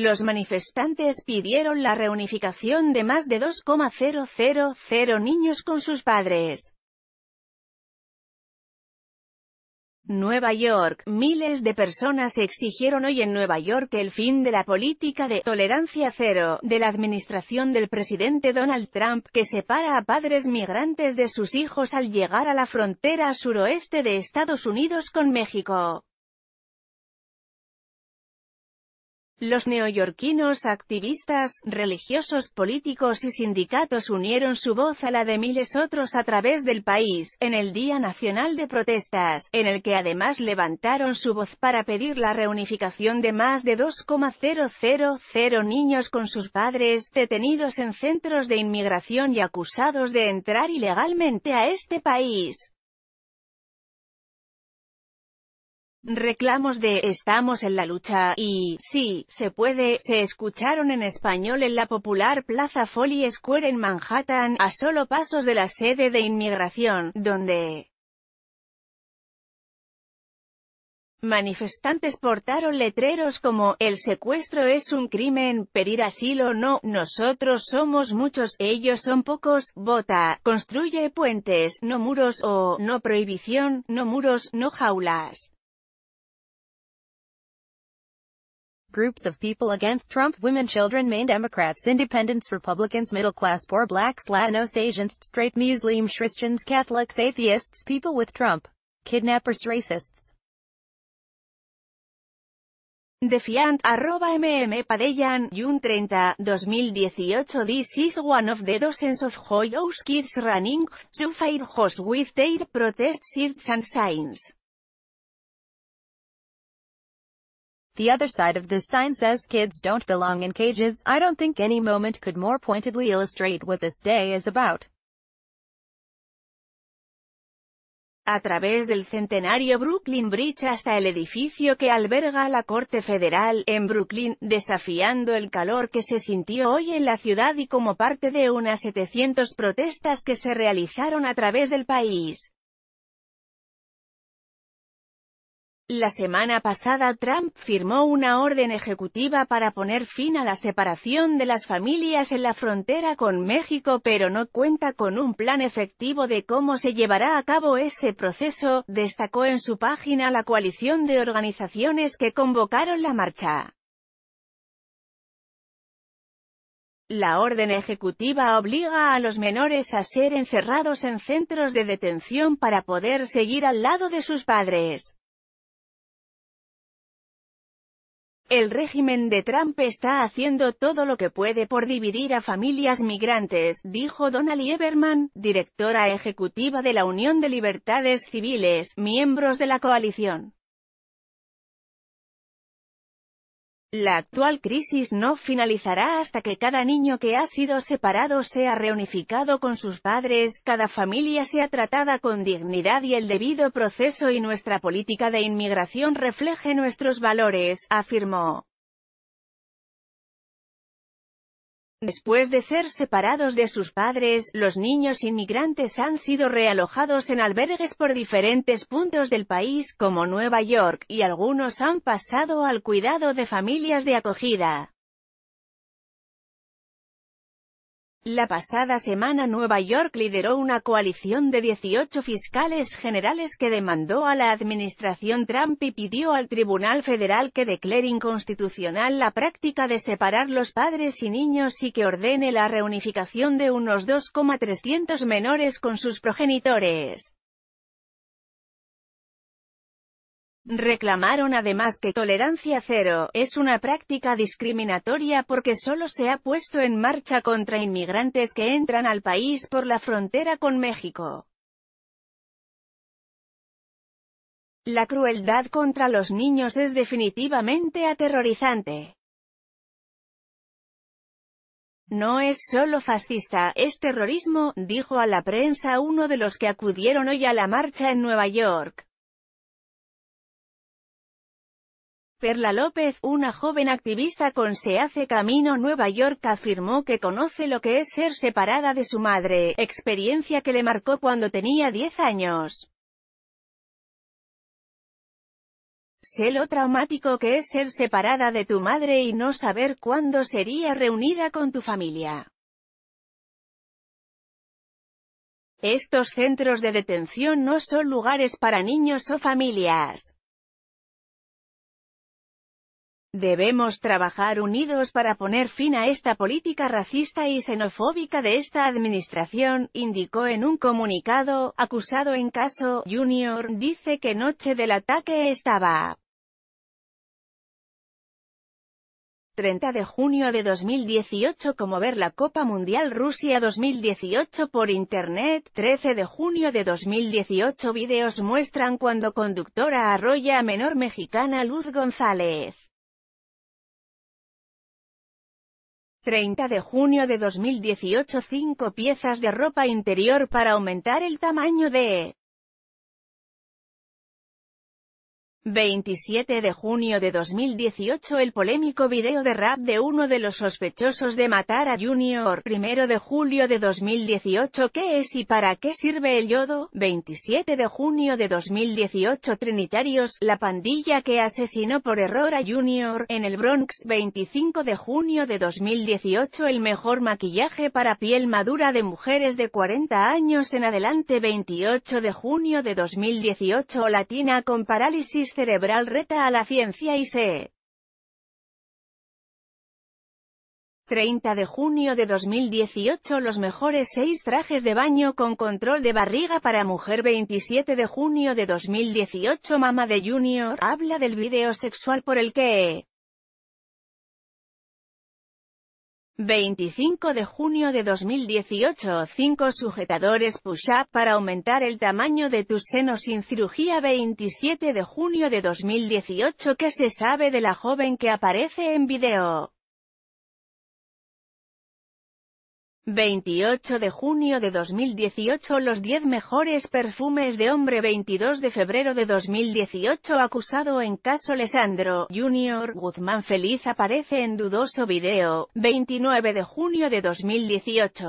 Los manifestantes pidieron la reunificación de más de 2,000 niños con sus padres. Nueva York, miles de personas exigieron hoy en Nueva York el fin de la política de tolerancia cero de la administración del presidente Donald Trump, que separa a padres migrantes de sus hijos al llegar a la frontera suroeste de Estados Unidos con México. Los neoyorquinos activistas, religiosos, políticos y sindicatos unieron su voz a la de miles otros a través del país, en el Día Nacional de Protestas, en el que además levantaron su voz para pedir la reunificación de más de 2,000 niños con sus padres, detenidos en centros de inmigración y acusados de entrar ilegalmente a este país. Reclamos de «Estamos en la lucha» y «Sí, se puede» se escucharon en español en la popular Plaza Foley Square en Manhattan, a solo pasos de la sede de inmigración, donde Manifestantes portaron letreros como, el secuestro es un crimen, pedir asilo no, nosotros somos muchos, ellos son pocos, vota, construye puentes, no muros o, no prohibición, no muros, no jaulas. Groups of people against Trump women children main Democrats independents Republicans middle class poor blacks Latinos Asians straight Muslims Christians Catholics atheists people with Trump kidnappers racists Defiant, arroba mm Padellan, June 30, 2018 This is one of the dozens of joyous kids running, to fire hose with their protest shirts and signs. The other side of this sign says kids don't belong in cages. I don't think any moment could more pointedly illustrate what this day is about. a través del centenario Brooklyn Bridge hasta el edificio que alberga la Corte Federal, en Brooklyn, desafiando el calor que se sintió hoy en la ciudad y como parte de unas 700 protestas que se realizaron a través del país. La semana pasada Trump firmó una orden ejecutiva para poner fin a la separación de las familias en la frontera con México pero no cuenta con un plan efectivo de cómo se llevará a cabo ese proceso, destacó en su página la coalición de organizaciones que convocaron la marcha. La orden ejecutiva obliga a los menores a ser encerrados en centros de detención para poder seguir al lado de sus padres. El régimen de Trump está haciendo todo lo que puede por dividir a familias migrantes, dijo Donalie Eberman, directora ejecutiva de la Unión de Libertades Civiles, miembros de la coalición. La actual crisis no finalizará hasta que cada niño que ha sido separado sea reunificado con sus padres, cada familia sea tratada con dignidad y el debido proceso y nuestra política de inmigración refleje nuestros valores, afirmó. Después de ser separados de sus padres, los niños inmigrantes han sido realojados en albergues por diferentes puntos del país, como Nueva York, y algunos han pasado al cuidado de familias de acogida. La pasada semana Nueva York lideró una coalición de 18 fiscales generales que demandó a la administración Trump y pidió al Tribunal Federal que declare inconstitucional la práctica de separar los padres y niños y que ordene la reunificación de unos 2,300 menores con sus progenitores. Reclamaron además que tolerancia cero es una práctica discriminatoria porque solo se ha puesto en marcha contra inmigrantes que entran al país por la frontera con México. La crueldad contra los niños es definitivamente aterrorizante. No es solo fascista, es terrorismo, dijo a la prensa uno de los que acudieron hoy a la marcha en Nueva York. Perla López, una joven activista con Se hace camino Nueva York afirmó que conoce lo que es ser separada de su madre, experiencia que le marcó cuando tenía 10 años. Sé lo traumático que es ser separada de tu madre y no saber cuándo sería reunida con tu familia. Estos centros de detención no son lugares para niños o familias. Debemos trabajar unidos para poner fin a esta política racista y xenofóbica de esta administración, indicó en un comunicado, acusado en caso, Junior, dice que noche del ataque estaba 30 de junio de 2018 como ver la Copa Mundial Rusia 2018 por Internet, 13 de junio de 2018 Videos muestran cuando conductora arrolla a menor mexicana Luz González. 30 de junio de 2018 5 piezas de ropa interior para aumentar el tamaño de 27 de junio de 2018 El polémico video de rap de uno de los sospechosos de matar a Junior 1 de julio de 2018 ¿Qué es y para qué sirve el yodo? 27 de junio de 2018 Trinitarios, la pandilla que asesinó por error a Junior, en el Bronx 25 de junio de 2018 El mejor maquillaje para piel madura de mujeres de 40 años en adelante 28 de junio de 2018 Latina con parálisis cerebral reta a la ciencia y se 30 de junio de 2018 Los mejores 6 trajes de baño con control de barriga para mujer 27 de junio de 2018 mamá de Junior habla del video sexual por el que 25 de junio de 2018 5 sujetadores push-up para aumentar el tamaño de tus senos sin cirugía 27 de junio de 2018 ¿Qué se sabe de la joven que aparece en video? 28 de junio de 2018 Los 10 mejores perfumes de hombre 22 de febrero de 2018 Acusado en caso Lesandro Jr. Guzmán Feliz aparece en dudoso video, 29 de junio de 2018